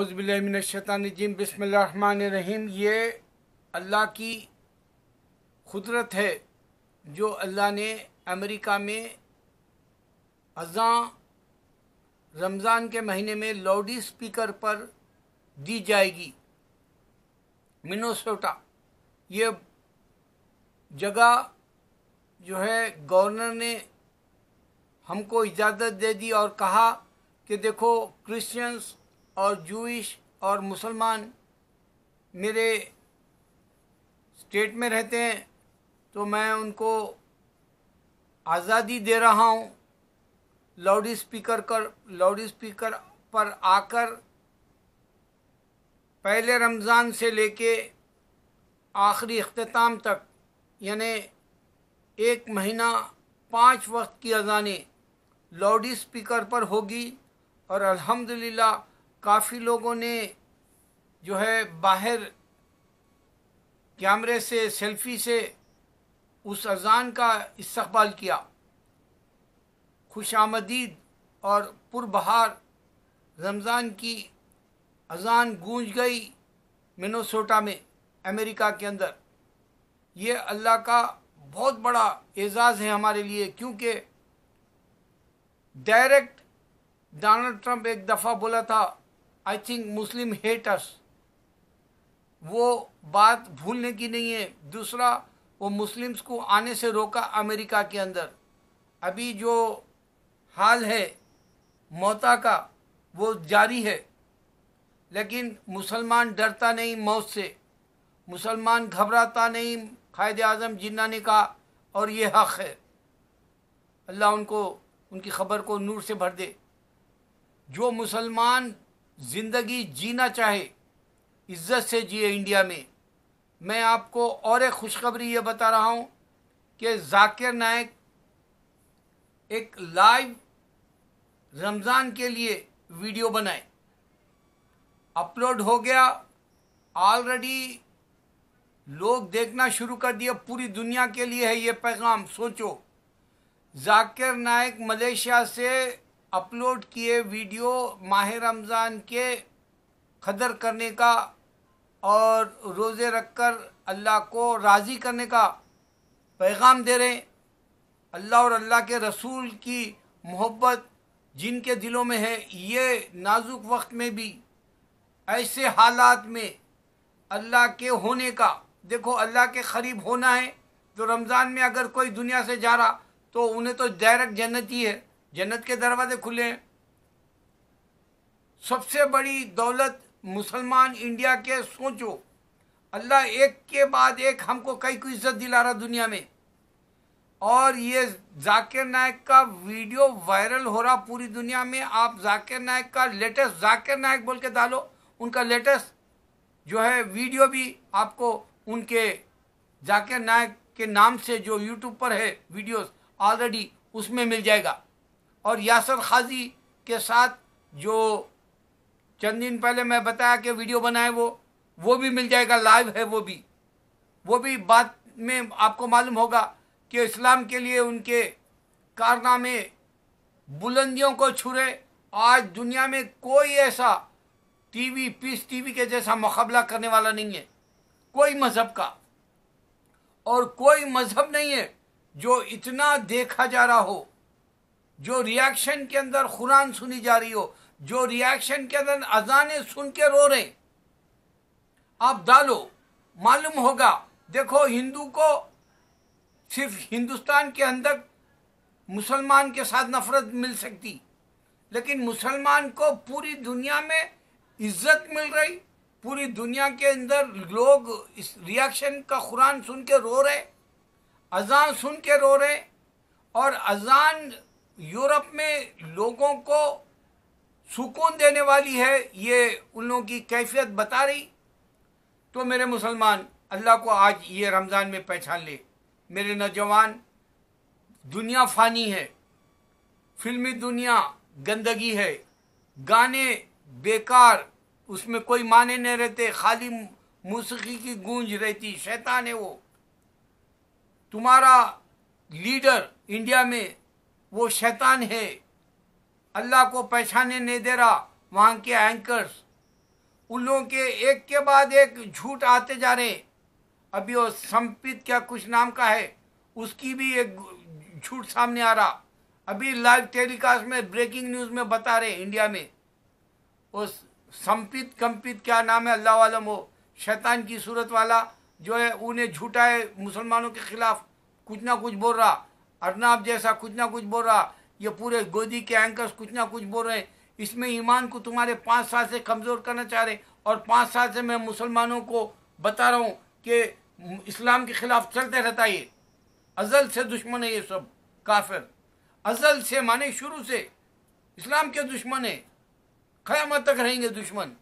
उज़बिलमिनशतानजीम बसमीम ये अल्लाह की कुदरत है जो अल्लाह ने अमेरिका में अज़ा रमज़ान के महीने में लाउडी स्पीकर पर दी जाएगी मिनोसोटा ये जगह जो है गवर्नर ने हमको इजाज़त दे दी और कहा कि देखो क्रिश्चियंस और जूश और मुसलमान मेरे स्टेट में रहते हैं तो मैं उनको आज़ादी दे रहा हूँ लाउड स्पीकर कर लाउड स्पीकर पर आकर पहले रमज़ान से लेके आखिरी अख्ताम तक यानि एक महीना पाँच वक्त की अजानी लाउड स्पीकर पर होगी और अल्हम्दुलिल्लाह काफ़ी लोगों ने जो है बाहर कैमरे से सेल्फी से उस अजान का इस्तबाल किया खुश आमदीद और पुरबहार रमज़ान की अजान गूंज गई मिनोसोटा में अमेरिका के अंदर ये अल्लाह का बहुत बड़ा एजाज़ है हमारे लिए क्योंकि डायरेक्ट डोनाल्ड ट्रंप एक दफ़ा बोला था आई थिंक मुस्लिम हेटर्स वो बात भूलने की नहीं है दूसरा वो मुस्लिम्स को आने से रोका अमेरिका के अंदर अभी जो हाल है मौता का वो जारी है लेकिन मुसलमान डरता नहीं मौत से मुसलमान घबराता नहीं कायद अजम जिन्ना ने कहा और ये हक़ है अल्लाह उनको उनकी ख़बर को नूर से भर दे जो मुसलमान जिंदगी जीना चाहे इज्जत से जिए इंडिया में मैं आपको और एक खुशखबरी ये बता रहा हूँ कि जाकिर नायक एक लाइव रमज़ान के लिए वीडियो बनाए अपलोड हो गया ऑलरेडी लोग देखना शुरू कर दिया पूरी दुनिया के लिए है ये पैगाम सोचो जाकिर नायक मलेशिया से अपलोड किए वीडियो माह रमज़ान के कदर करने का और रोज़े रख कर अल्लाह को राज़ी करने का पैगाम दे रहे हैं अल्लाह और अल्लाह के रसूल की मोहब्बत जिनके दिलों में है ये नाजुक वक्त में भी ऐसे हालात में अल्लाह के होने का देखो अल्लाह के करीब होना है तो रमज़ान में अगर कोई दुनिया से जा रहा तो उन्हें तो डायरेक्ट जन्नत ही है जन्नत के दरवाजे खुले हैं सबसे बड़ी दौलत मुसलमान इंडिया के सोचो अल्लाह एक के बाद एक हमको कई को इज्जत दिला रहा दुनिया में और ये जाकिर नायक का वीडियो वायरल हो रहा पूरी दुनिया में आप जाकिर नायक का लेटेस्ट जाकिर नायक बोल के डालो उनका लेटेस्ट जो है वीडियो भी आपको उनके जाकिर नायक के नाम से जो यूट्यूब पर है वीडियोस ऑलरेडी उसमें मिल जाएगा और यासर खाजी के साथ जो चंद दिन पहले मैं बताया कि वीडियो बनाए वो वो भी मिल जाएगा लाइव है वो भी वो भी बात में आपको मालूम होगा कि इस्लाम के लिए उनके कारनामे बुलंदियों को छुरे आज दुनिया में कोई ऐसा टीवी पीस टीवी के जैसा मुकाबला करने वाला नहीं है कोई मज़हब का और कोई मज़हब नहीं है जो इतना देखा जा रहा हो जो रिएक्शन के अंदर कुरान सुनी जा रही हो जो रिएक्शन के अंदर अजाने सुन के रो रहे आप डालो मालूम होगा देखो हिंदू को सिर्फ हिंदुस्तान के अंदर मुसलमान के साथ नफरत मिल सकती लेकिन मुसलमान को पूरी दुनिया में इज्जत मिल रही पूरी दुनिया के अंदर लोग इस रिएक्शन का कुरान सुन के रो रहे अजान सुन के रो रहे और अजान यूरोप में लोगों को सुकून देने वाली है ये उन लोगों की कैफियत बता रही तो मेरे मुसलमान अल्लाह को आज ये रमज़ान में पहचान ले मेरे नौजवान दुनिया फ़ानी है फिल्मी दुनिया गंदगी है गाने बेकार उसमें कोई माने नहीं रहते खाली मौसीकी की गूंज रहती शैतान है वो तुम्हारा लीडर इंडिया में वो शैतान है अल्लाह को पहचाने नहीं दे रहा वहाँ के एंकर्स उन लोगों के एक के बाद एक झूठ आते जा रहे अभी वो संपित क्या कुछ नाम का है उसकी भी एक झूठ सामने आ रहा अभी लाइव टेलीकास्ट में ब्रेकिंग न्यूज़ में बता रहे इंडिया में वो संपित कंपित क्या नाम है अल्लाह वालम वो शैतान की सूरत वाला जो है उन्हें झूठा है मुसलमानों के ख़िलाफ़ कुछ ना कुछ बोल रहा अरनाब जैसा कुछ ना कुछ बोल रहा ये पूरे गोदी के एंकर्स कुछ ना कुछ बोल रहे इसमें ईमान को तुम्हारे पाँच साल से कमज़ोर करना चाह रहे और पाँच साल से मैं मुसलमानों को बता रहा हूँ कि इस्लाम के ख़िलाफ़ चलते रहता ये अजल से दुश्मन है ये सब काफिर अजल से माने शुरू से इस्लाम के दुश्मन है खयामत तक रहेंगे दुश्मन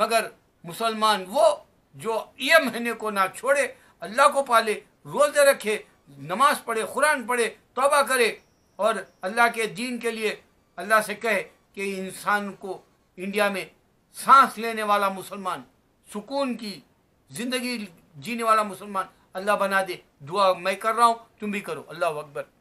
मगर मुसलमान वो जो ये महीने को ना छोड़े अल्लाह को पाले रोज़े रखे नमाज पढ़े कुरान पढ़े तोबा करे और अल्लाह के दीन के लिए अल्लाह से कहे कि इंसान को इंडिया में सांस लेने वाला मुसलमान सुकून की ज़िंदगी जीने वाला मुसलमान अल्लाह बना दे दुआ मैं कर रहा हूँ तुम भी करो अल्लाह अकबर